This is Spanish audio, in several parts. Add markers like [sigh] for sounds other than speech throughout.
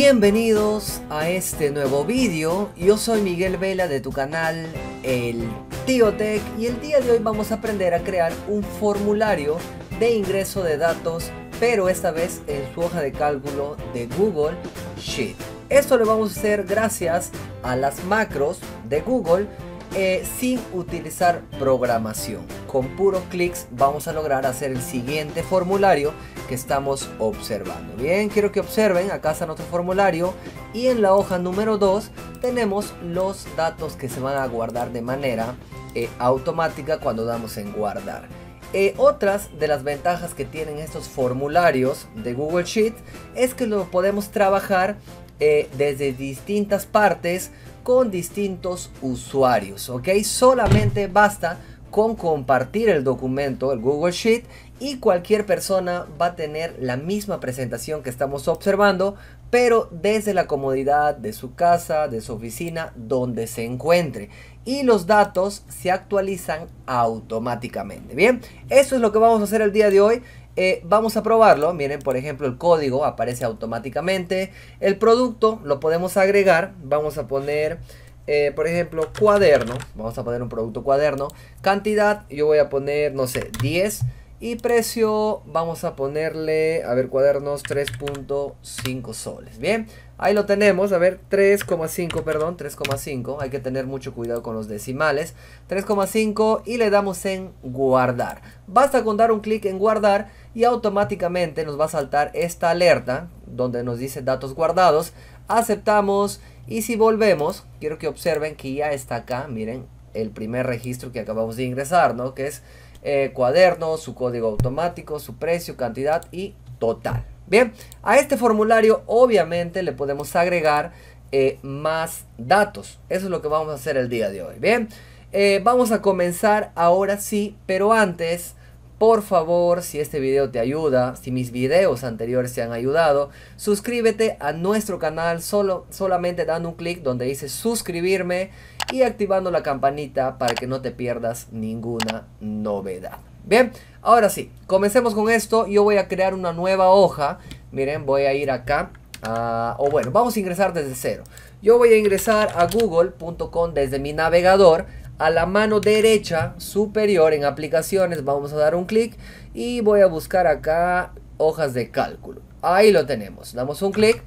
Bienvenidos a este nuevo vídeo, yo soy Miguel Vela de tu canal El Tío Tech y el día de hoy vamos a aprender a crear un formulario de ingreso de datos pero esta vez en su hoja de cálculo de Google Sheet. Esto lo vamos a hacer gracias a las macros de Google eh, sin utilizar programación. Con puros clics vamos a lograr hacer el siguiente formulario que estamos observando. Bien, quiero que observen, acá está nuestro formulario y en la hoja número 2 tenemos los datos que se van a guardar de manera eh, automática cuando damos en guardar. Eh, otras de las ventajas que tienen estos formularios de Google Sheet es que lo podemos trabajar eh, desde distintas partes con distintos usuarios, ¿ok? Solamente basta con compartir el documento, el Google Sheet, y cualquier persona va a tener la misma presentación que estamos observando, pero desde la comodidad de su casa, de su oficina, donde se encuentre. Y los datos se actualizan automáticamente. Bien, eso es lo que vamos a hacer el día de hoy. Eh, vamos a probarlo. Miren, por ejemplo, el código aparece automáticamente. El producto lo podemos agregar. Vamos a poner... Eh, por ejemplo, cuaderno, vamos a poner un producto cuaderno, cantidad, yo voy a poner, no sé, 10 y precio, vamos a ponerle, a ver, cuadernos 3.5 soles. Bien, ahí lo tenemos, a ver, 3,5, perdón, 3,5. Hay que tener mucho cuidado con los decimales. 3,5 y le damos en guardar. Basta con dar un clic en guardar y automáticamente nos va a saltar esta alerta donde nos dice datos guardados. Aceptamos y si volvemos, quiero que observen que ya está acá, miren, el primer registro que acabamos de ingresar, ¿no? Que es eh, cuaderno, su código automático, su precio, cantidad y total. Bien, a este formulario obviamente le podemos agregar eh, más datos. Eso es lo que vamos a hacer el día de hoy. Bien, eh, vamos a comenzar ahora sí, pero antes, por favor, si este video te ayuda, si mis videos anteriores te han ayudado, suscríbete a nuestro canal solo, solamente dando un clic donde dice suscribirme y activando la campanita para que no te pierdas ninguna novedad. Bien, ahora sí, comencemos con esto. Yo voy a crear una nueva hoja. Miren, voy a ir acá. o bueno, vamos a ingresar desde cero. Yo voy a ingresar a google.com desde mi navegador. A la mano derecha superior en aplicaciones vamos a dar un clic y voy a buscar acá hojas de cálculo. Ahí lo tenemos. Damos un clic,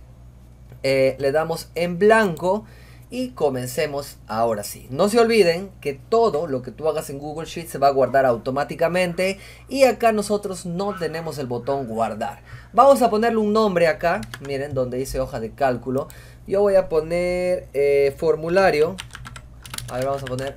eh, le damos en blanco y comencemos ahora sí. No se olviden que todo lo que tú hagas en Google Sheets se va a guardar automáticamente y acá nosotros no tenemos el botón guardar. Vamos a ponerle un nombre acá, miren donde dice hoja de cálculo. Yo voy a poner eh, formulario, a vamos a poner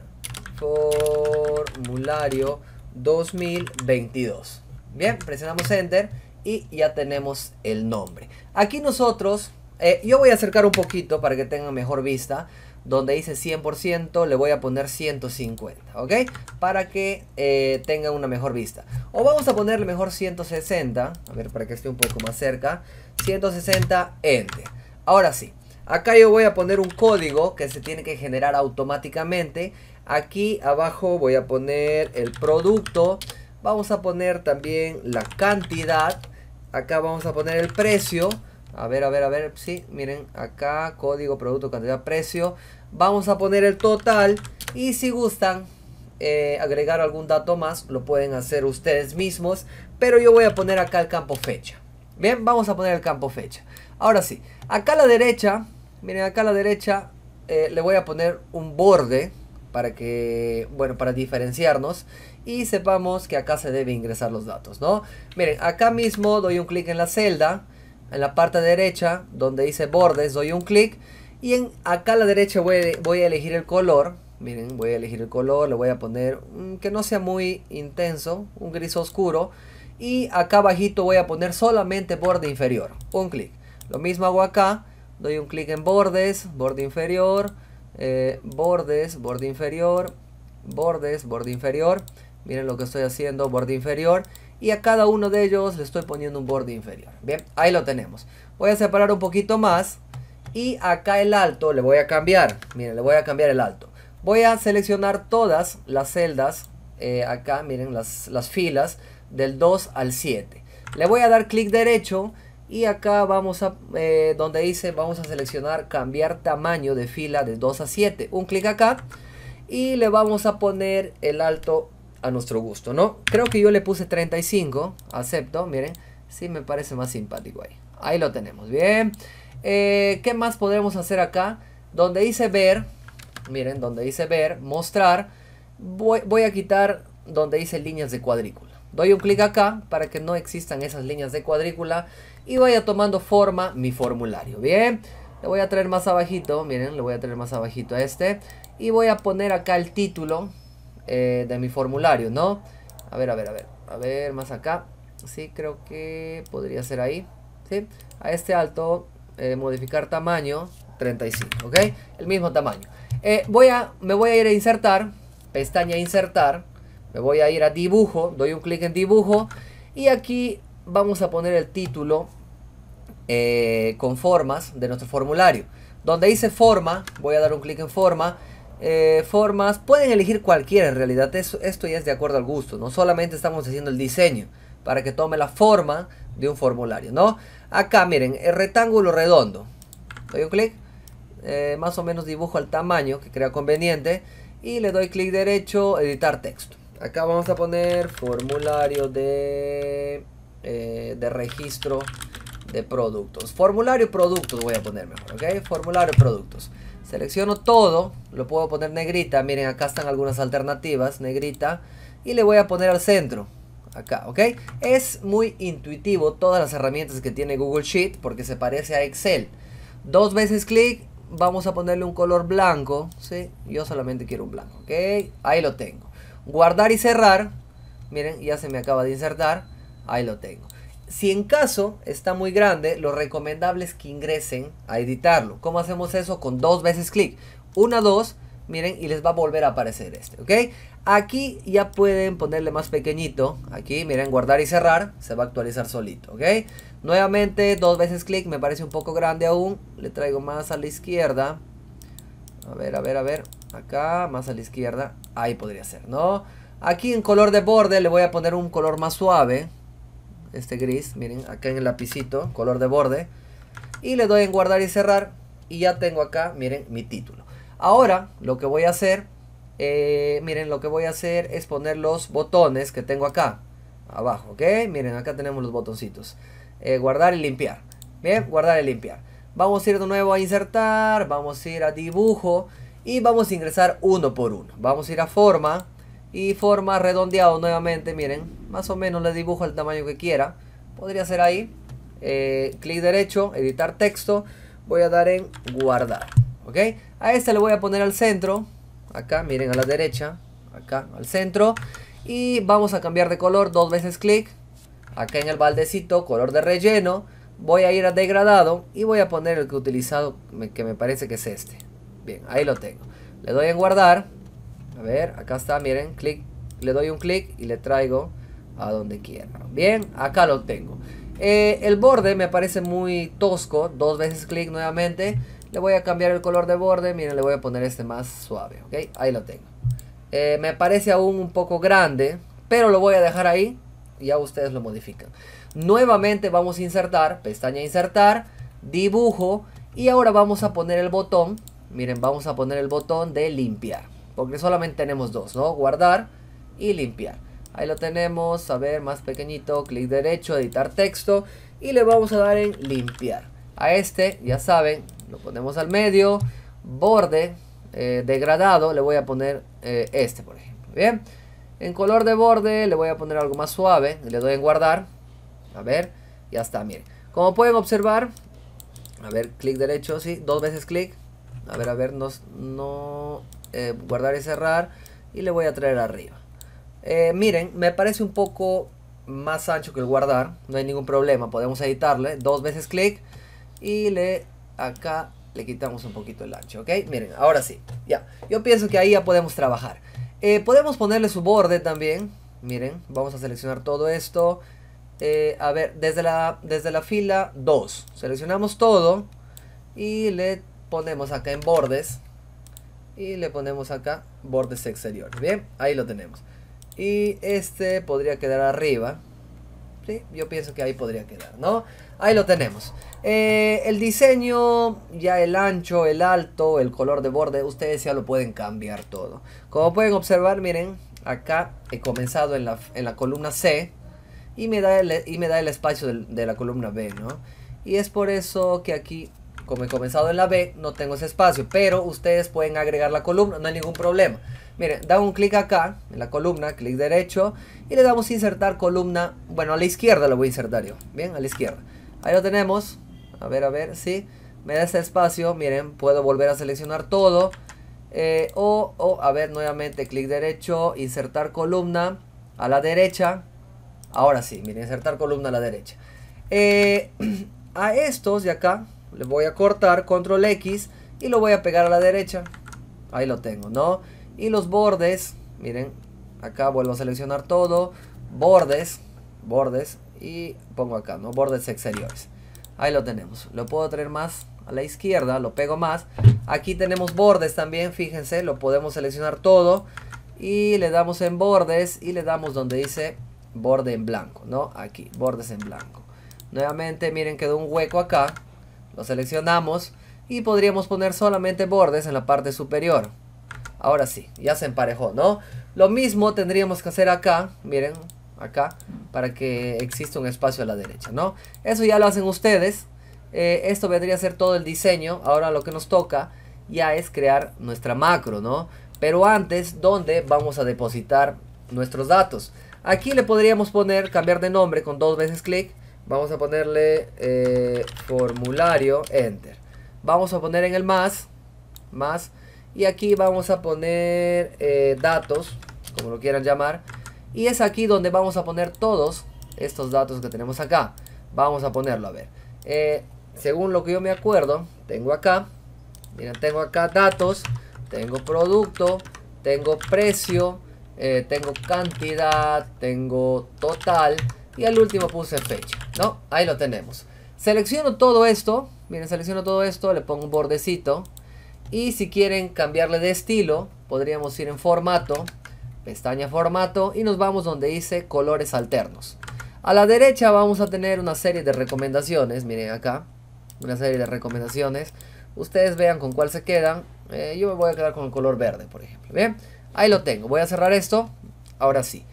formulario 2022. Bien, presionamos enter y ya tenemos el nombre. Aquí nosotros eh, yo voy a acercar un poquito para que tengan mejor vista. Donde dice 100% le voy a poner 150, ¿ok? Para que eh, tengan una mejor vista. O vamos a ponerle mejor 160, a ver para que esté un poco más cerca. 160 enter. Ahora sí, acá yo voy a poner un código que se tiene que generar automáticamente. Aquí abajo voy a poner el producto. Vamos a poner también la cantidad. Acá vamos a poner el precio. A ver, a ver, a ver. Sí, miren, acá código, producto, cantidad, precio. Vamos a poner el total. Y si gustan eh, agregar algún dato más, lo pueden hacer ustedes mismos. Pero yo voy a poner acá el campo fecha. Bien, vamos a poner el campo fecha. Ahora sí, acá a la derecha, miren, acá a la derecha eh, le voy a poner un borde para que, bueno, para diferenciarnos y sepamos que acá se debe ingresar los datos, ¿no? Miren, acá mismo doy un clic en la celda en la parte derecha donde dice bordes doy un clic y en, acá a la derecha voy a, elegir el color. Miren, voy a elegir el color, le voy a poner que no sea muy intenso, un gris oscuro. Y acá abajito voy a poner solamente borde inferior, un clic. Lo mismo hago acá, doy un clic en bordes, borde inferior, eh, bordes, borde inferior, bordes, borde inferior. Miren lo que estoy haciendo, borde inferior y a cada uno de ellos le estoy poniendo un borde inferior. Bien, ahí lo tenemos. Voy a separar un poquito más y acá el alto le voy a cambiar. Miren, le voy a cambiar el alto. Voy a seleccionar todas las celdas, eh, acá miren las, las filas del 2 al 7. Le voy a dar clic derecho y acá vamos a, eh, donde dice, vamos a seleccionar cambiar tamaño de fila de 2 a 7. Un clic acá y le vamos a poner el alto a nuestro gusto, ¿no? Creo que yo le puse 35, acepto, miren, sí me parece más simpático ahí. Ahí lo tenemos, bien. Eh, ¿Qué más podremos hacer acá? Donde dice ver, miren, donde dice ver, mostrar, voy, voy a quitar donde dice líneas de cuadrícula. Doy un clic acá para que no existan esas líneas de cuadrícula y vaya tomando forma mi formulario, bien. Le voy a traer más abajito, miren, le voy a traer más abajito a este. Y voy a poner acá el título, eh, de mi formulario, ¿no? A ver, a ver, a ver. A ver, más acá. Sí, creo que podría ser ahí. ¿sí? A este alto, eh, modificar tamaño 35, ¿ok? El mismo tamaño. Eh, voy a, me voy a ir a insertar, pestaña insertar. Me voy a ir a dibujo, doy un clic en dibujo. Y aquí vamos a poner el título con formas de nuestro formulario. Donde dice forma, voy a dar un clic en forma. Eh, formas. Pueden elegir cualquiera en realidad. Esto, esto ya es de acuerdo al gusto. No solamente estamos haciendo el diseño para que tome la forma de un formulario. ¿no? Acá miren, el rectángulo redondo. Doy un clic. Eh, más o menos dibujo al tamaño que crea conveniente. Y le doy clic derecho, editar texto. Acá vamos a poner formulario de, eh, de registro de productos. Formulario productos voy a poner mejor, ¿ok? Formulario productos. Selecciono todo, lo puedo poner negrita, miren acá están algunas alternativas, negrita, y le voy a poner al centro, acá, ¿ok? Es muy intuitivo todas las herramientas que tiene Google Sheet porque se parece a Excel. Dos veces clic, vamos a ponerle un color blanco, ¿sí? Yo solamente quiero un blanco, ¿ok? Ahí lo tengo. Guardar y cerrar, miren, ya se me acaba de insertar, ahí lo tengo. Si en caso está muy grande, lo recomendable es que ingresen a editarlo. ¿Cómo hacemos eso? Con dos veces clic. Una, dos, miren, y les va a volver a aparecer este, ¿ok? Aquí ya pueden ponerle más pequeñito. Aquí, miren, guardar y cerrar. Se va a actualizar solito, ¿ok? Nuevamente, dos veces clic. Me parece un poco grande aún. Le traigo más a la izquierda. A ver, a ver, a ver. Acá, más a la izquierda. Ahí podría ser, ¿no? Aquí en color de borde le voy a poner un color más suave este gris, miren, acá en el lapicito, color de borde. Y le doy en guardar y cerrar y ya tengo acá, miren, mi título. Ahora lo que voy a hacer, eh, miren, lo que voy a hacer es poner los botones que tengo acá, abajo, ¿ok? Miren, acá tenemos los botoncitos. Eh, guardar y limpiar. Bien, guardar y limpiar. Vamos a ir de nuevo a insertar, vamos a ir a dibujo y vamos a ingresar uno por uno. Vamos a ir a forma y forma redondeado nuevamente, miren, más o menos le dibujo el tamaño que quiera. Podría ser ahí. Eh, clic derecho, editar texto. Voy a dar en guardar. ¿Ok? A este le voy a poner al centro. Acá, miren a la derecha. Acá, al centro. Y vamos a cambiar de color. Dos veces clic. Acá en el baldecito, color de relleno. Voy a ir a degradado y voy a poner el que he utilizado, que me parece que es este. Bien, ahí lo tengo. Le doy en guardar. A ver, acá está, miren, clic. Le doy un clic y le traigo a donde quiera. Bien, acá lo tengo. Eh, el borde me parece muy tosco, dos veces clic nuevamente. Le voy a cambiar el color de borde, miren, le voy a poner este más suave, ¿ok? Ahí lo tengo. Eh, me parece aún un poco grande, pero lo voy a dejar ahí ya ustedes lo modifican. Nuevamente vamos a insertar, pestaña insertar, dibujo y ahora vamos a poner el botón, miren, vamos a poner el botón de limpiar. Porque solamente tenemos dos, Guardar y limpiar. Ahí lo tenemos, a ver, más pequeñito, clic derecho, editar texto y le vamos a dar en limpiar. A este, ya saben, lo ponemos al medio, borde eh, degradado, le voy a poner eh, este, por ejemplo. Bien, en color de borde le voy a poner algo más suave, le doy en guardar, a ver, ya está, miren. Como pueden observar, a ver, clic derecho, sí, dos veces clic, a ver, a ver, no, eh, guardar y cerrar y le voy a traer arriba. Eh, miren, me parece un poco más ancho que el guardar. No hay ningún problema. Podemos editarle. Dos veces clic. Y le acá le quitamos un poquito el ancho. ¿Ok? Miren, ahora sí. Ya. Yo pienso que ahí ya podemos trabajar. Eh, podemos ponerle su borde también. Miren, vamos a seleccionar todo esto. Eh, a ver, desde la, desde la fila 2. Seleccionamos todo. Y le ponemos acá en bordes. Y le ponemos acá bordes exteriores. Bien, ahí lo tenemos. Y este podría quedar arriba. ¿Sí? Yo pienso que ahí podría quedar, ¿no? Ahí lo tenemos. Eh, el diseño, ya el ancho, el alto, el color de borde, ustedes ya lo pueden cambiar todo. Como pueden observar, miren, acá he comenzado en la, columna C y me da el, y me da el espacio de, de la columna B, ¿no? Y es por eso que aquí como he comenzado en la B, no tengo ese espacio, pero ustedes pueden agregar la columna, no hay ningún problema. Miren, da un clic acá, en la columna, clic derecho, y le damos insertar columna, bueno, a la izquierda lo voy a insertar yo, bien, a la izquierda. Ahí lo tenemos, a ver, a ver, sí, me da ese espacio, miren, puedo volver a seleccionar todo, eh, o, a ver, nuevamente, clic derecho, insertar columna, a la derecha, ahora sí, miren, insertar columna a la derecha. Eh, [clears throat] a estos de acá, le voy a cortar, control X, y lo voy a pegar a la derecha. Ahí lo tengo, ¿no? Y los bordes, miren, acá vuelvo a seleccionar todo, bordes, bordes, y pongo acá, ¿no? Bordes exteriores. Ahí lo tenemos. Lo puedo traer más a la izquierda, lo pego más. Aquí tenemos bordes también, fíjense, lo podemos seleccionar todo. Y le damos en bordes y le damos donde dice borde en blanco, ¿no? Aquí, bordes en blanco. Nuevamente, miren, quedó un hueco acá. Lo seleccionamos y podríamos poner solamente bordes en la parte superior. Ahora sí, ya se emparejó, ¿no? Lo mismo tendríamos que hacer acá, miren, acá, para que exista un espacio a la derecha, ¿no? Eso ya lo hacen ustedes. Eh, esto vendría a ser todo el diseño. Ahora lo que nos toca ya es crear nuestra macro, ¿no? Pero antes, ¿dónde vamos a depositar nuestros datos? Aquí le podríamos poner, cambiar de nombre con dos veces clic Vamos a ponerle eh, formulario, enter. Vamos a poner en el más, más, y aquí vamos a poner eh, datos, como lo quieran llamar. Y es aquí donde vamos a poner todos estos datos que tenemos acá. Vamos a ponerlo, a ver. Eh, según lo que yo me acuerdo, tengo acá, miren, tengo acá datos, tengo producto, tengo precio, tengo cantidad, tengo total y al último puse fecha. ¿No? Ahí lo tenemos. Selecciono todo esto. Miren, selecciono todo esto, le pongo un bordecito. Y si quieren cambiarle de estilo, podríamos ir en formato, pestaña formato, y nos vamos donde dice colores alternos. A la derecha vamos a tener una serie de recomendaciones, miren acá, una serie de recomendaciones. Ustedes vean con cuál se quedan. Eh, yo me voy a quedar con el color verde, por ejemplo. Bien, ahí lo tengo. Voy a cerrar esto. Ahora sí.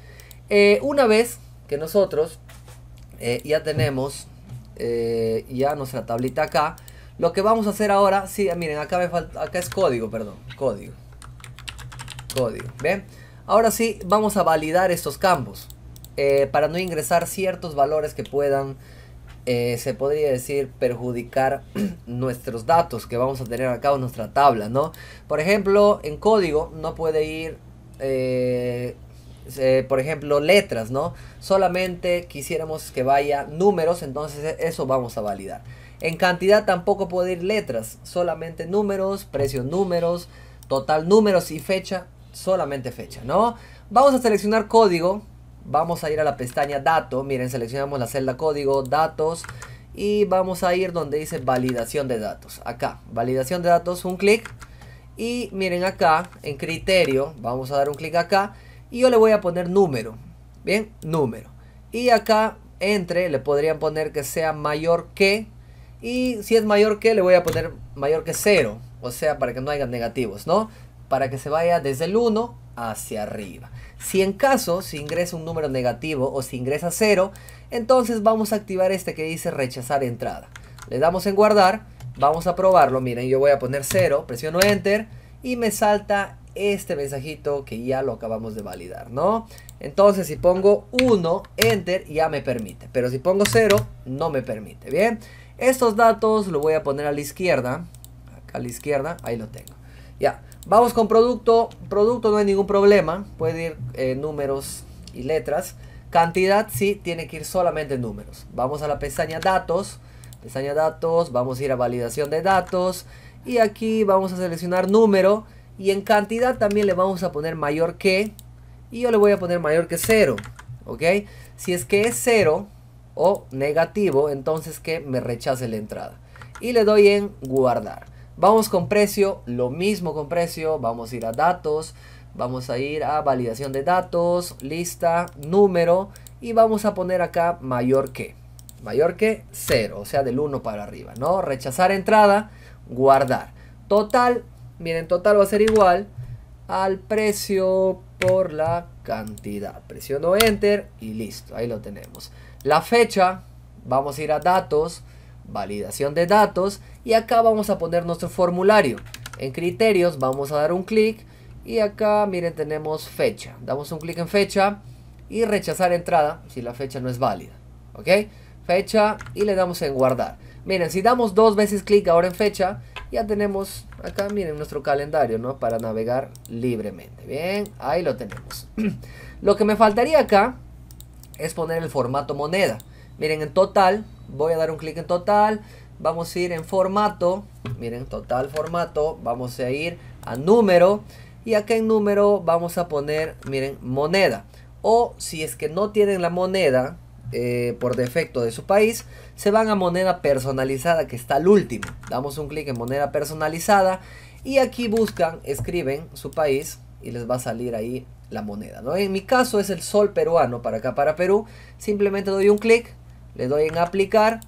Eh, una vez que nosotros eh, ya tenemos eh, ya nuestra tablita acá. Lo que vamos a hacer ahora, sí, eh, miren, acá me falta, acá es código, perdón, código. Código, ¿ven? Ahora sí, vamos a validar estos campos para no ingresar ciertos valores que puedan, se podría decir, perjudicar [clears throat] nuestros datos que vamos a tener acá en nuestra tabla, ¿no? Por ejemplo, en código no puede ir eh, por ejemplo, letras, ¿no? Solamente quisiéramos que vaya números, entonces e, eso vamos a validar. En cantidad tampoco puede ir letras, solamente números, precios números, total números y fecha, solamente fecha, ¿no? Vamos a seleccionar código, vamos a ir a la pestaña dato, miren, seleccionamos la celda código, datos, y vamos a ir donde dice validación de datos, acá, validación de datos, un clic, y miren acá, en criterio, vamos a dar un clic acá, y yo le voy a poner número. Bien, número. Y acá entre le podrían poner que sea mayor que. Y si es mayor que, le voy a poner mayor que 0. O sea, para que no haya negativos, ¿no? Para que se vaya desde el 1 hacia arriba. Si en caso si ingresa un número negativo o si ingresa 0, entonces vamos a activar este que dice rechazar entrada. Le damos en guardar, vamos a probarlo. Miren, yo voy a poner 0, presiono enter y me salta este mensajito que ya lo acabamos de validar, ¿no? Entonces si pongo 1, enter, ya me permite. Pero si pongo 0, no me permite, ¿bien? Estos datos lo voy a poner a la izquierda. Acá a la izquierda, ahí lo tengo. Ya, vamos con producto. Producto no hay ningún problema. Puede ir eh, números y letras. Cantidad sí, tiene que ir solamente números. Vamos a la pestaña datos. Pestaña datos, vamos a ir a validación de datos. Y aquí vamos a seleccionar número. Y en cantidad también le vamos a poner mayor que. Y yo le voy a poner mayor que 0. ¿Ok? Si es que es 0 o negativo, entonces que me rechace la entrada. Y le doy en guardar. Vamos con precio, lo mismo con precio. Vamos a ir a datos. Vamos a ir a validación de datos, lista, número. Y vamos a poner acá mayor que. Mayor que 0, o sea del 1 para arriba, ¿no? Rechazar entrada, guardar. Total Miren, total va a ser igual al precio por la cantidad. Presiono Enter y listo, ahí lo tenemos. La fecha, vamos a ir a datos, validación de datos y acá vamos a poner nuestro formulario. En criterios vamos a dar un clic y acá miren tenemos fecha. Damos un clic en fecha y rechazar entrada si la fecha no es válida. ¿Ok? Fecha y le damos en guardar. Miren, si damos dos veces clic ahora en fecha, ya tenemos acá, miren, nuestro calendario, ¿no? Para navegar libremente. Bien, ahí lo tenemos. [clears throat] lo que me faltaría acá es poner el formato moneda. Miren, en total, voy a dar un clic en total. Vamos a ir en formato, miren, total formato. Vamos a ir a número. Y acá en número vamos a poner, miren, moneda. O si es que no tienen la moneda, eh, por defecto de su país, se van a moneda personalizada que está al último. Damos un clic en moneda personalizada y aquí buscan, escriben su país y les va a salir ahí la moneda. ¿no? En mi caso es el sol peruano para acá, para Perú. Simplemente doy un clic, le doy en aplicar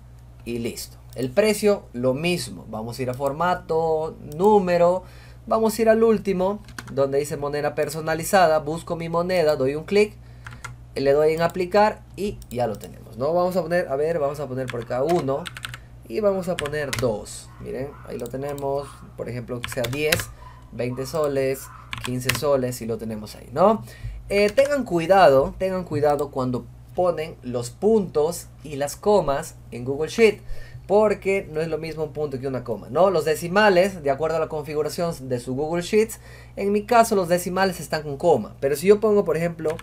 y listo. El precio, lo mismo. Vamos a ir a formato, número. Vamos a ir al último, donde dice moneda personalizada. Busco mi moneda, doy un clic le doy en aplicar y ya lo tenemos, ¿no? Vamos a poner, a ver, vamos a poner por acá uno y vamos a poner dos Miren, ahí lo tenemos, por ejemplo, que sea 10, 20 soles, 15 soles y lo tenemos ahí, ¿no? Eh, tengan cuidado, tengan cuidado cuando ponen los puntos y las comas en Google Sheet. Porque no es lo mismo un punto que una coma, ¿no? Los decimales, de acuerdo a la configuración de su Google Sheets, en mi caso los decimales están con coma. Pero si yo pongo, por ejemplo,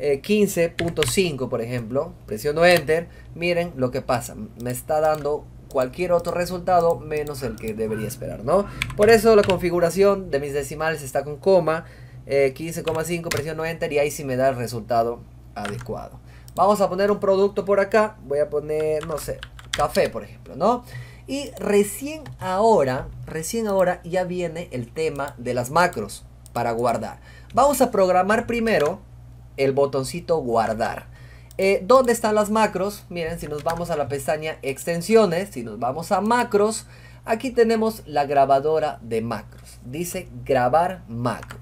15.5, eh, por ejemplo, presiono Enter, miren lo que pasa, me está dando cualquier otro resultado menos el que debería esperar, ¿no? Por eso la configuración de mis decimales está con coma, 15,5, eh, presiono Enter y ahí sí me da el resultado adecuado. Vamos a poner un producto por acá, voy a poner, no sé, café, por ejemplo, ¿no? Y recién ahora, recién ahora ya viene el tema de las macros para guardar. Vamos a programar primero el botoncito guardar. Eh, ¿Dónde están las macros? Miren, si nos vamos a la pestaña extensiones, si nos vamos a macros, aquí tenemos la grabadora de macros. Dice grabar macro.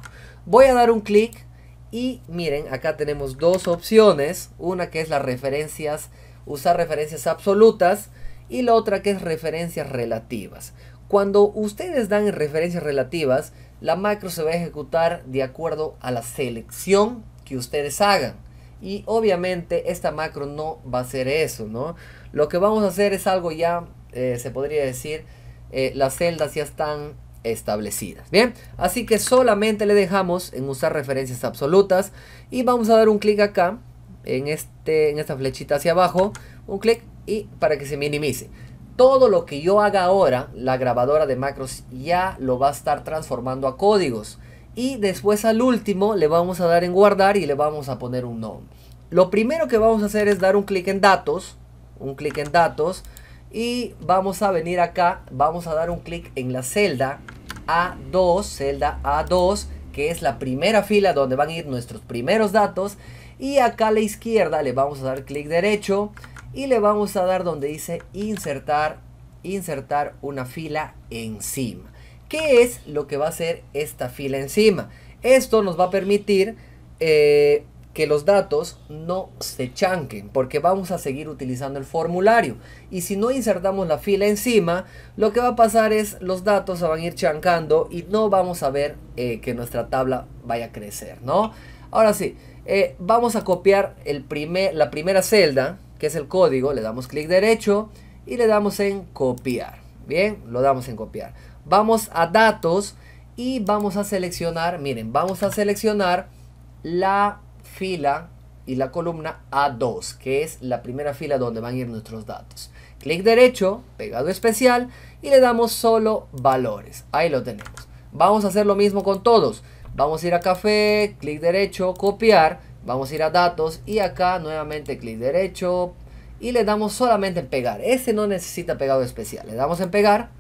Voy a dar un clic y miren, acá tenemos dos opciones. Una que es las referencias, usar referencias absolutas y la otra que es referencias relativas. Cuando ustedes dan referencias relativas, la macro se va a ejecutar de acuerdo a la selección que ustedes hagan. Y obviamente esta macro no va a ser eso, ¿no? Lo que vamos a hacer es algo ya, eh, se podría decir, eh, las celdas ya están establecidas. Bien, así que solamente le dejamos en usar referencias absolutas y vamos a dar un clic acá en, este, en esta flechita hacia abajo, un clic y para que se minimice. Todo lo que yo haga ahora, la grabadora de macros ya lo va a estar transformando a códigos y después al último le vamos a dar en guardar y le vamos a poner un nombre. Lo primero que vamos a hacer es dar un clic en datos, un clic en datos y vamos a venir acá, vamos a dar un clic en la celda A2, celda A2 que es la primera fila donde van a ir nuestros primeros datos y acá a la izquierda le vamos a dar clic derecho y le vamos a dar donde dice insertar, insertar una fila encima. ¿Qué es lo que va a hacer esta fila encima? Esto nos va a permitir eh, que los datos no se chanquen porque vamos a seguir utilizando el formulario y si no insertamos la fila encima lo que va a pasar es los datos se van a ir chancando y no vamos a ver eh, que nuestra tabla vaya a crecer no ahora sí eh, vamos a copiar el primer, la primera celda que es el código le damos clic derecho y le damos en copiar bien lo damos en copiar Vamos a datos y vamos a seleccionar, miren, vamos a seleccionar la fila y la columna A2, que es la primera fila donde van a ir nuestros datos. Clic derecho, pegado especial y le damos solo valores. Ahí lo tenemos. Vamos a hacer lo mismo con todos. Vamos a ir a café, clic derecho, copiar, vamos a ir a datos y acá nuevamente clic derecho y le damos solamente en pegar. Este no necesita pegado especial. Le damos en pegar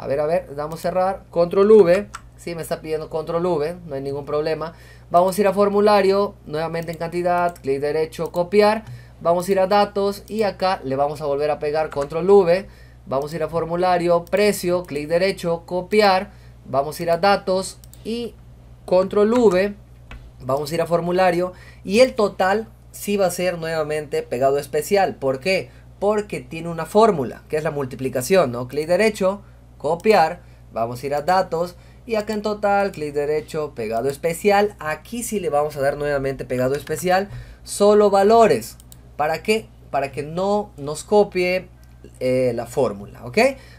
a ver, a ver, damos cerrar. Control V. Sí, me está pidiendo control V, no hay ningún problema. Vamos a ir a formulario, nuevamente en cantidad, clic derecho, copiar. Vamos a ir a datos y acá le vamos a volver a pegar control V. Vamos a ir a formulario, precio, clic derecho, copiar. Vamos a ir a datos y control V. Vamos a ir a formulario y el total sí va a ser nuevamente pegado especial. ¿Por qué? Porque tiene una fórmula, que es la multiplicación, ¿no? Clic derecho, copiar, vamos a ir a datos y acá en total, clic derecho, pegado especial, aquí sí le vamos a dar nuevamente pegado especial, solo valores, ¿para qué? Para que no nos copie eh, la fórmula, ¿ok?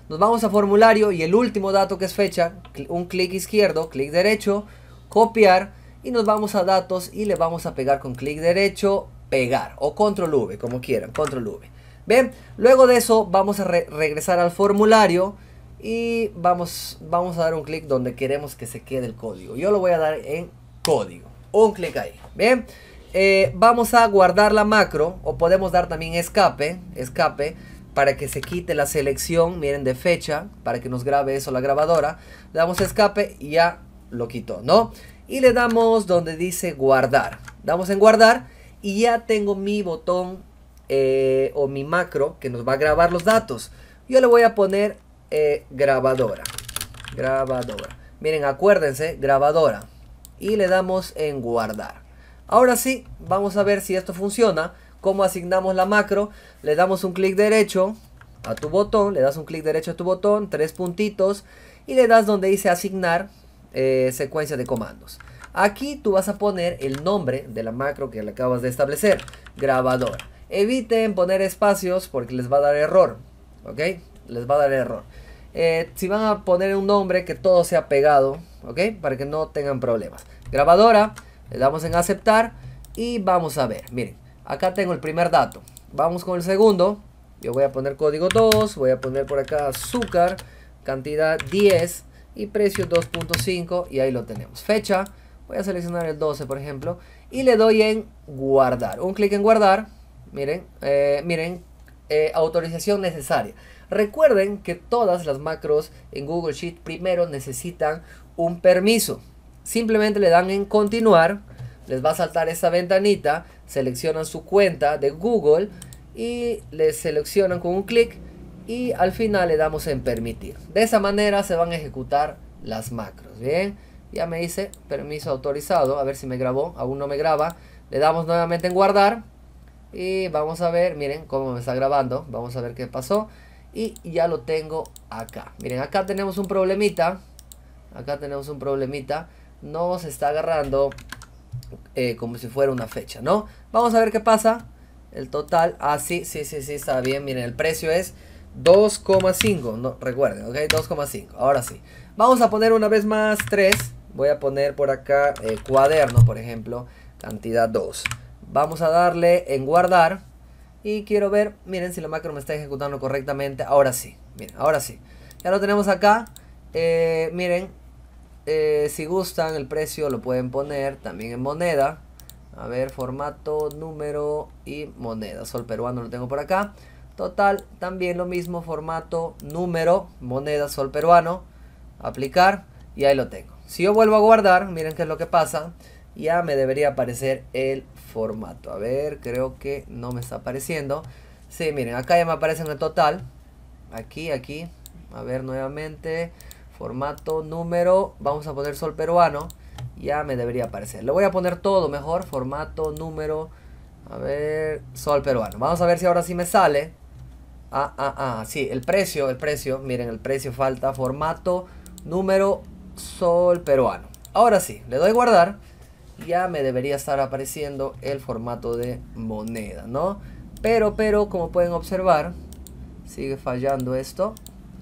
Nos vamos a formulario y el último dato que es fecha, un clic izquierdo, clic derecho, copiar y nos vamos a datos y le vamos a pegar con clic derecho, pegar o control V, como quieran, control V. Bien, luego de eso vamos a regresar al formulario y vamos, vamos a dar un clic donde queremos que se quede el código. Yo lo voy a dar en código. Un clic ahí. Bien. Eh, vamos a guardar la macro o podemos dar también escape, escape para que se quite la selección, miren de fecha, para que nos grabe eso la grabadora. Le damos escape y ya lo quitó, ¿no? Y le damos donde dice guardar. Damos en guardar y ya tengo mi botón eh, o mi macro que nos va a grabar los datos. Yo le voy a poner eh, grabadora. Grabadora. Miren, acuérdense, grabadora. Y le damos en guardar. Ahora sí, vamos a ver si esto funciona. como asignamos la macro. Le damos un clic derecho a tu botón. Le das un clic derecho a tu botón. Tres puntitos. Y le das donde dice asignar eh, secuencia de comandos. Aquí tú vas a poner el nombre de la macro que le acabas de establecer. Grabadora. Eviten poner espacios porque les va a dar error. ¿Ok? Les va a dar error. Eh, si van a poner un nombre que todo sea pegado, ¿ok? Para que no tengan problemas. Grabadora, le damos en aceptar y vamos a ver. Miren, acá tengo el primer dato. Vamos con el segundo. Yo voy a poner código 2, voy a poner por acá azúcar, cantidad 10 y precio 2.5 y ahí lo tenemos. Fecha, voy a seleccionar el 12 por ejemplo y le doy en guardar. Un clic en guardar, miren, eh, miren, eh, autorización necesaria. Recuerden que todas las macros en Google Sheet primero necesitan un permiso. Simplemente le dan en continuar, les va a saltar esta ventanita, seleccionan su cuenta de Google y le seleccionan con un clic y al final le damos en permitir. De esa manera se van a ejecutar las macros. Bien, ya me dice permiso autorizado, a ver si me grabó, aún no me graba. Le damos nuevamente en guardar y vamos a ver, miren cómo me está grabando, vamos a ver qué pasó y ya lo tengo acá. Miren, acá tenemos un problemita. Acá tenemos un problemita. No se está agarrando eh, como si fuera una fecha, ¿no? Vamos a ver qué pasa. El total. Ah, sí, sí, sí, sí, está bien. Miren, el precio es 2,5. No, recuerden, ¿ok? 2,5. Ahora sí. Vamos a poner una vez más 3. Voy a poner por acá eh, cuaderno, por ejemplo. Cantidad 2. Vamos a darle en guardar. Y quiero ver, miren si la macro me está ejecutando correctamente. Ahora sí, miren, ahora sí. Ya lo tenemos acá. Eh, miren, eh, si gustan el precio lo pueden poner también en moneda. A ver, formato, número y moneda. Sol peruano lo tengo por acá. Total, también lo mismo, formato, número, moneda, sol peruano. Aplicar y ahí lo tengo. Si yo vuelvo a guardar, miren qué es lo que pasa. Ya me debería aparecer el formato. A ver, creo que no me está apareciendo. Sí, miren, acá ya me aparece en el total. Aquí, aquí. A ver, nuevamente. Formato, número. Vamos a poner sol peruano. Ya me debería aparecer. Le voy a poner todo mejor. Formato, número. A ver, sol peruano. Vamos a ver si ahora sí me sale. Ah, ah, ah. Sí, el precio, el precio. Miren, el precio falta. Formato, número, sol peruano. Ahora sí, le doy guardar ya me debería estar apareciendo el formato de moneda, ¿no? Pero, pero, como pueden observar, sigue fallando esto.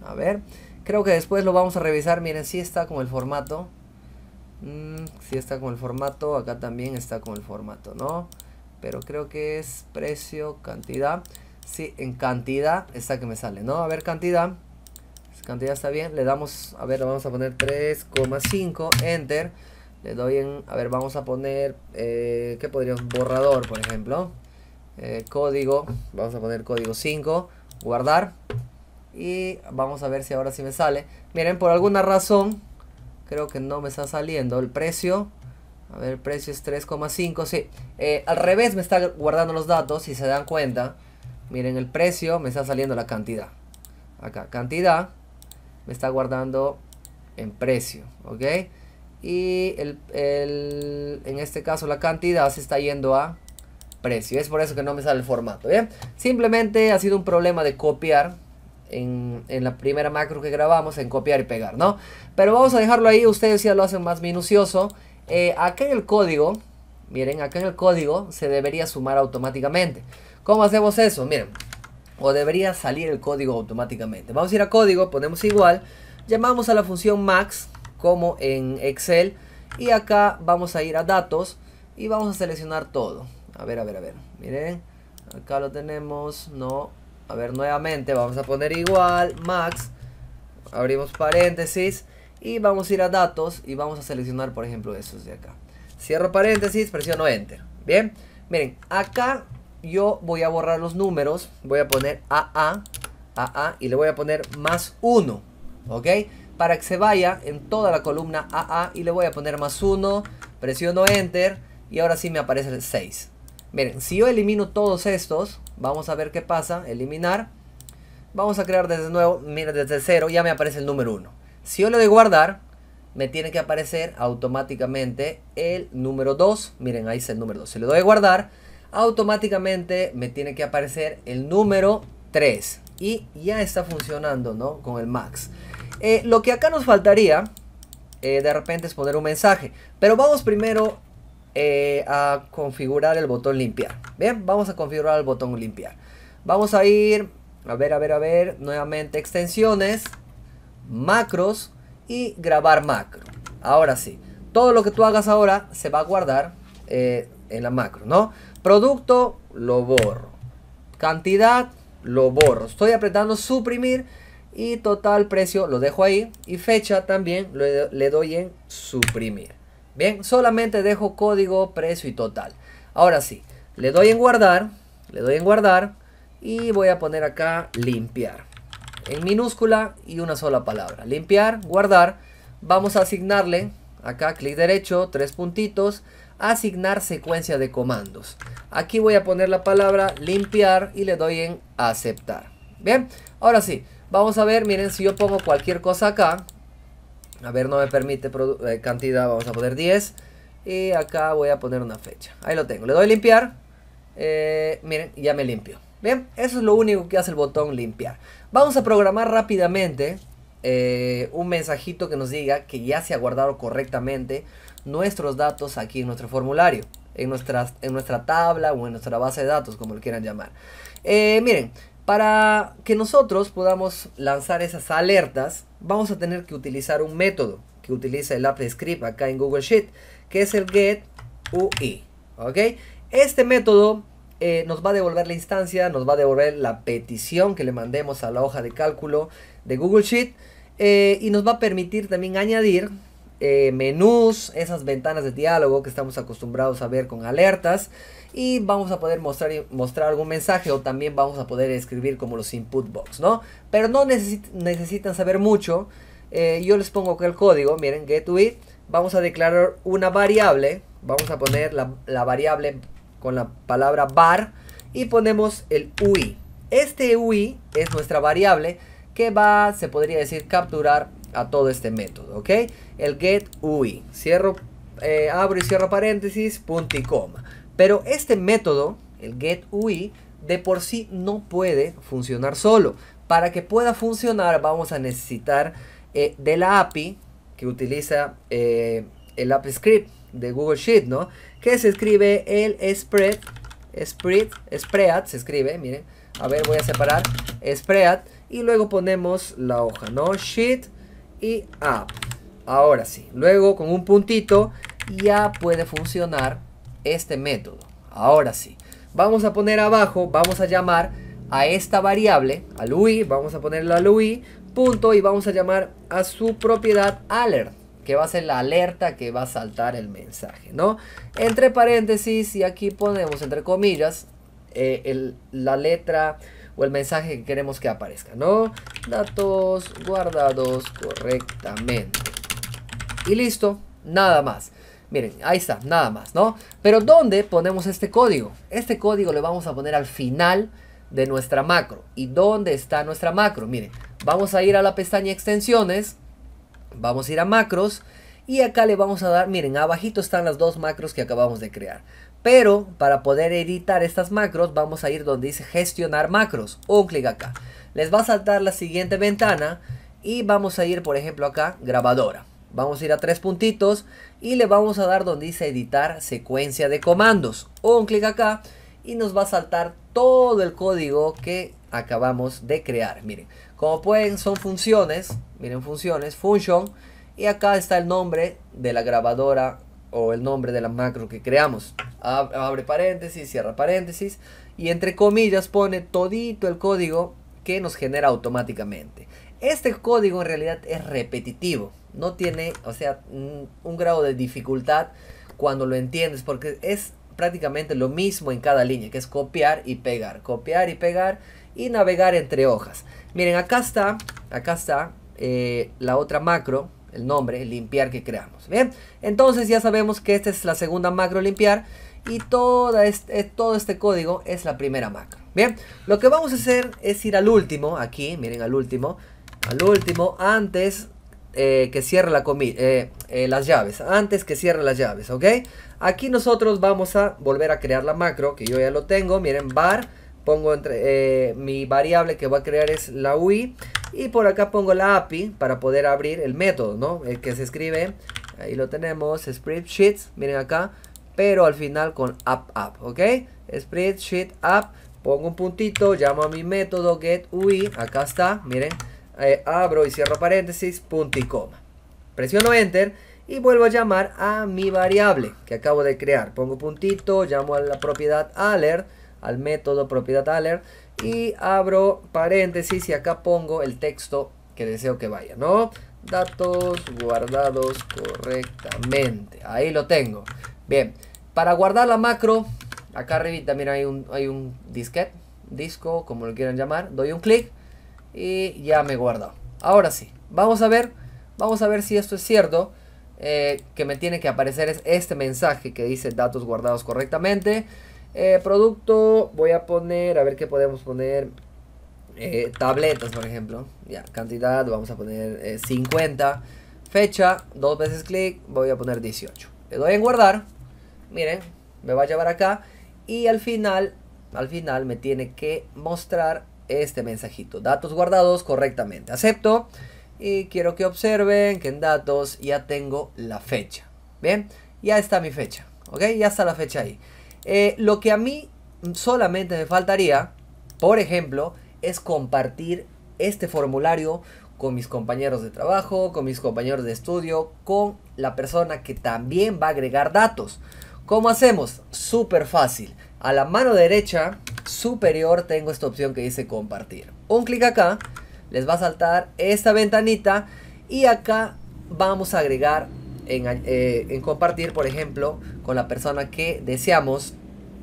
A ver, creo que después lo vamos a revisar. Miren, si está con el formato. Mm, si está con el formato. Acá también está con el formato, ¿no? Pero creo que es precio, cantidad. Sí, en cantidad está que me sale, ¿no? A ver, cantidad. Cantidad está bien. Le damos, a ver, le vamos a poner 3,5. Enter. Le doy en... A ver, vamos a poner... Eh, ¿Qué podríamos? Borrador, por ejemplo. Eh, código. Vamos a poner código 5. Guardar. Y vamos a ver si ahora sí me sale. Miren, por alguna razón... Creo que no me está saliendo el precio. A ver, el precio es 3,5. Sí, eh, al revés me está guardando los datos, si se dan cuenta. Miren, el precio me está saliendo la cantidad. Acá, cantidad me está guardando en precio, ¿ok? y en este caso la cantidad se está yendo a precio. Es por eso que no me sale el formato. Simplemente ha sido un problema de copiar en, la primera macro que grabamos, en copiar y pegar, ¿no? Pero vamos a dejarlo ahí, ustedes ya lo hacen más minucioso. Eh, acá en el código, miren, acá en el código se debería sumar automáticamente. ¿Cómo hacemos eso? Miren, o debería salir el código automáticamente. Vamos a ir a código, ponemos igual, llamamos a la función max como en Excel. Y acá vamos a ir a datos y vamos a seleccionar todo. A ver, a ver, a ver. Miren, acá lo tenemos. No, a ver, nuevamente vamos a poner igual, max. Abrimos paréntesis y vamos a ir a datos y vamos a seleccionar, por ejemplo, esos de acá. Cierro paréntesis, presiono enter. Bien, miren, acá yo voy a borrar los números. Voy a poner a AA y le voy a poner más 1. ¿Ok? para que se vaya en toda la columna AA y le voy a poner más 1, presiono Enter y ahora sí me aparece el 6. Miren, si yo elimino todos estos, vamos a ver qué pasa, eliminar. Vamos a crear desde nuevo, mira desde cero ya me aparece el número 1. Si yo le doy guardar, me tiene que aparecer automáticamente el número 2. Miren, ahí está el número 2. Si le doy guardar, automáticamente me tiene que aparecer el número 3. Y ya está funcionando, ¿no? Con el max. Eh, lo que acá nos faltaría eh, de repente es poner un mensaje. Pero vamos primero eh, a configurar el botón limpiar. Bien, vamos a configurar el botón limpiar. Vamos a ir, a ver, a ver, a ver, nuevamente extensiones, macros y grabar macro. Ahora sí, todo lo que tú hagas ahora se va a guardar en la macro, ¿no? Producto, lo borro. Cantidad, lo borro. Estoy apretando suprimir y total precio lo dejo ahí. Y fecha también le, doy en suprimir. Bien, solamente dejo código, precio y total. Ahora sí, le doy en guardar. Le doy en guardar. Y voy a poner acá limpiar. En minúscula y una sola palabra. Limpiar, guardar. Vamos a asignarle acá clic derecho, tres puntitos, asignar secuencia de comandos. Aquí voy a poner la palabra limpiar y le doy en aceptar. Bien, ahora sí, Vamos a ver, miren, si yo pongo cualquier cosa acá. A ver, no me permite eh, cantidad, vamos a poner 10. Y acá voy a poner una fecha. Ahí lo tengo. Le doy limpiar. Eh, miren, ya me limpio. Bien, eso es lo único que hace el botón limpiar. Vamos a programar rápidamente eh, un mensajito que nos diga que ya se ha guardado correctamente nuestros datos aquí en nuestro formulario. En, nuestras, en nuestra tabla o en nuestra base de datos, como lo quieran llamar. miren, para que nosotros podamos lanzar esas alertas, vamos a tener que utilizar un método que utiliza el script acá en Google Sheet, que es el getUI. ¿ok? Este método eh, nos va a devolver la instancia, nos va a devolver la petición que le mandemos a la hoja de cálculo de Google Sheet eh, y nos va a permitir también añadir eh, menús, esas ventanas de diálogo que estamos acostumbrados a ver con alertas. Y vamos a poder mostrar, mostrar algún mensaje o también vamos a poder escribir como los input box, ¿no? Pero no necesitan saber mucho. Eh, yo les pongo que el código, miren, getUi, Vamos a declarar una variable. Vamos a poner la, la variable con la palabra bar y ponemos el UI. Este UI es nuestra variable que va, se podría decir, capturar a todo este método, ¿ok? El get UI, cierro, eh, abro y cierro paréntesis, punto y coma. Pero este método, el get UI, de por sí no puede funcionar solo. Para que pueda funcionar vamos a necesitar eh, de la API que utiliza eh, el App Script de Google Sheet, ¿no? Que se escribe el spread, spread, spread, se escribe, miren. A ver, voy a separar spread y luego ponemos la hoja, ¿no? Sheet y Ahora sí, luego con un puntito ya puede funcionar este método. Ahora sí, vamos a poner abajo, vamos a llamar a esta variable, a UI, vamos a ponerle a UI, punto, y vamos a llamar a su propiedad alert, que va a ser la alerta que va a saltar el mensaje, ¿no? Entre paréntesis, y aquí ponemos entre comillas eh, la letra o el mensaje que queremos que aparezca, ¿no? Datos guardados correctamente. Y listo, nada más. Miren, ahí está, nada más, ¿no? Pero ¿dónde ponemos este código? Este código le vamos a poner al final de nuestra macro. ¿Y dónde está nuestra macro? Miren, vamos a ir a la pestaña extensiones, vamos a ir a macros y acá le vamos a dar, miren, abajito están las dos macros que acabamos de crear. Pero para poder editar estas macros vamos a ir donde dice gestionar macros. Un clic acá. Les va a saltar la siguiente ventana y vamos a ir por ejemplo acá grabadora. Vamos a ir a tres puntitos y le vamos a dar donde dice editar secuencia de comandos. Un clic acá y nos va a saltar todo el código que acabamos de crear. Miren, como pueden son funciones, miren funciones, function y acá está el nombre de la grabadora o el nombre de la macro que creamos. Abre paréntesis, cierra paréntesis y entre comillas pone todito el código que nos genera automáticamente. Este código en realidad es repetitivo, no tiene, o sea, mm, un grado de dificultad cuando lo entiendes porque es prácticamente lo mismo en cada línea, que es copiar y pegar, copiar y pegar y navegar entre hojas. Miren, acá está, acá está eh, la otra macro el nombre limpiar que creamos. Bien, entonces ya sabemos que esta es la segunda macro limpiar y toda este, todo este código es la primera macro. Bien, lo que vamos a hacer es ir al último, aquí, miren al último, al último antes eh, que cierre la comida eh, las llaves, antes que cierre las llaves, ¿ok? Aquí nosotros vamos a volver a crear la macro que yo ya lo tengo, miren, bar pongo entre, eh, mi variable que voy a crear es la UI y por acá pongo la API para poder abrir el método, ¿no? El que se escribe, ahí lo tenemos, spreadsheets, miren acá, pero al final con app app, ¿ok? Spreadsheet app, pongo un puntito, llamo a mi método get UI, acá está, miren, eh, abro y cierro paréntesis, punto y coma. Presiono enter y vuelvo a llamar a mi variable que acabo de crear. Pongo puntito, llamo a la propiedad alert al método propiedad alert y abro paréntesis y acá pongo el texto que deseo que vaya, ¿no? Datos guardados correctamente. Ahí lo tengo. Bien, para guardar la macro, acá arriba también hay un, hay un disquete, disco, como lo quieran llamar. Doy un clic y ya me guardo. Ahora sí, vamos a ver, vamos a ver si esto es cierto. Eh, que me tiene que aparecer es este mensaje que dice datos guardados correctamente. Eh, producto, voy a poner, a ver qué podemos poner. Eh, tabletas, por ejemplo. Ya, cantidad, vamos a poner 50. Eh, fecha, dos veces clic, voy a poner 18. Le doy en guardar. Miren, me va a llevar acá. Y al final, al final me tiene que mostrar este mensajito. Datos guardados correctamente. Acepto. Y quiero que observen que en datos ya tengo la fecha. Bien, ya está mi fecha. ¿Ok? Ya está la fecha ahí. Eh, lo que a mí solamente me faltaría, por ejemplo, es compartir este formulario con mis compañeros de trabajo, con mis compañeros de estudio, con la persona que también va a agregar datos. ¿Cómo hacemos? Súper fácil. A la mano derecha superior tengo esta opción que dice compartir. Un clic acá, les va a saltar esta ventanita y acá vamos a agregar en, eh, en compartir, por ejemplo, con la persona que deseamos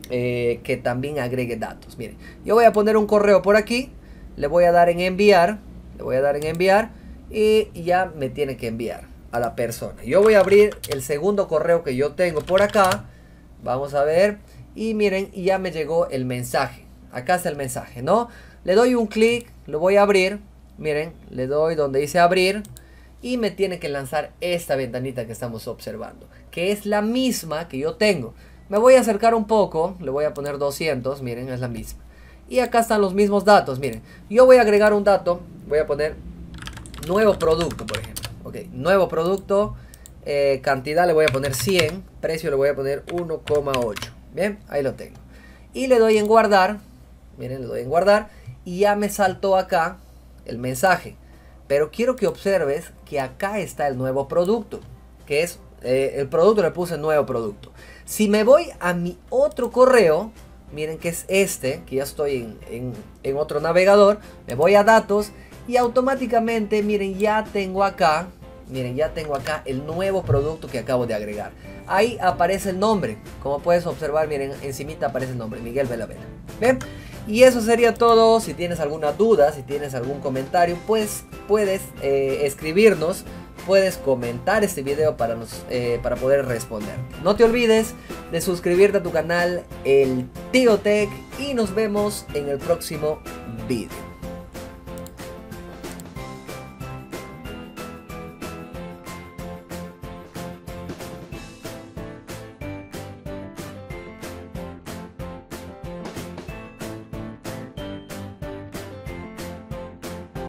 eh, que también agregue datos. Miren, yo voy a poner un correo por aquí, le voy a dar en enviar, le voy a dar en enviar y ya me tiene que enviar a la persona. Yo voy a abrir el segundo correo que yo tengo por acá, vamos a ver, y miren, ya me llegó el mensaje. Acá está el mensaje, ¿no? Le doy un clic, lo voy a abrir, miren, le doy donde dice abrir y me tiene que lanzar esta ventanita que estamos observando, que es la misma que yo tengo. Me voy a acercar un poco, le voy a poner 200, miren, es la misma. Y acá están los mismos datos, miren. Yo voy a agregar un dato, voy a poner nuevo producto, por ejemplo. Ok, nuevo producto, eh, cantidad le voy a poner 100, precio le voy a poner 1,8. Bien, ahí lo tengo. Y le doy en guardar, miren, le doy en guardar. Y ya me saltó acá el mensaje. Pero quiero que observes que acá está el nuevo producto, que es eh, el producto le puse nuevo producto. Si me voy a mi otro correo, miren que es este, que ya estoy en, otro navegador, me voy a datos y automáticamente, miren, ya tengo acá, miren, ya tengo acá el nuevo producto que acabo de agregar. Ahí aparece el nombre, como puedes observar, miren, encimita aparece el nombre, Miguel Velavera ¿Ven? Y eso sería todo, si tienes alguna duda, si tienes algún comentario, pues puedes eh, escribirnos puedes comentar este video para, nos, eh, para poder responder. No te olvides de suscribirte a tu canal El Tío Tech y nos vemos en el próximo video.